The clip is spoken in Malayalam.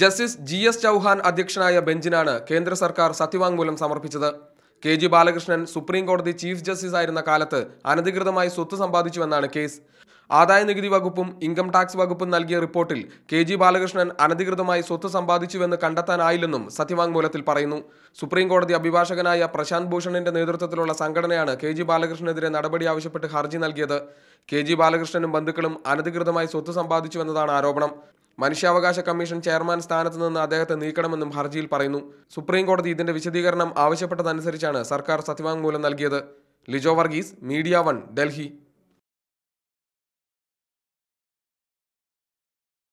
ജസ്റ്റിസ് ജി എസ് ചൗഹാൻ അധ്യക്ഷനായ ബെഞ്ചിനാണ് കേന്ദ്ര സർക്കാർ സത്യവാങ്മൂലം സമർപ്പിച്ചത് കെ ജി ബാലകൃഷ്ണൻ സുപ്രീം കോടതി ചീഫ് ജസ്റ്റിസ് ആയിരുന്ന കാലത്ത് അനധികൃതമായി സ്വത്ത് സമ്പാദിച്ചുവെന്നാണ് കേസ് ആദായ നികുതി വകുപ്പും ഇൻകം ടാക്സ് വകുപ്പും നൽകിയ റിപ്പോർട്ടിൽ കെ ജി ബാലകൃഷ്ണൻ അനധികൃതമായി സ്വത്ത് സമ്പാദിച്ചുവെന്ന് കണ്ടെത്താനായില്ലെന്നും സത്യവാങ്മൂലത്തിൽ പറയുന്നു സുപ്രീംകോടതി അഭിഭാഷകനായ പ്രശാന്ത് ഭൂഷണിന്റെ നേതൃത്വത്തിലുള്ള സംഘടനയാണ് കെ ജി ബാലകൃഷ്ണനെതിരെ നടപടി ആവശ്യപ്പെട്ട് ഹർജി നൽകിയത് കെ ജി ബാലകൃഷ്ണനും ബന്ധുക്കളും അനധികൃതമായി സ്വത്ത് സമ്പാദിച്ചുവെന്നതാണ് ആരോപണം മനുഷ്യാവകാശ കമ്മീഷൻ ചെയർമാൻ സ്ഥാനത്ത് നിന്ന് അദ്ദേഹത്തെ നീക്കണമെന്നും ഹർജിയിൽ പറയുന്നു സുപ്രീംകോടതി ഇതിന്റെ വിശദീകരണം ആവശ്യപ്പെട്ടതനുസരിച്ചാണ് സർക്കാർ സത്യവാങ്മൂലം നൽകിയത് ലിജോ വർഗീസ് മീഡിയ വൺ ഡൽഹി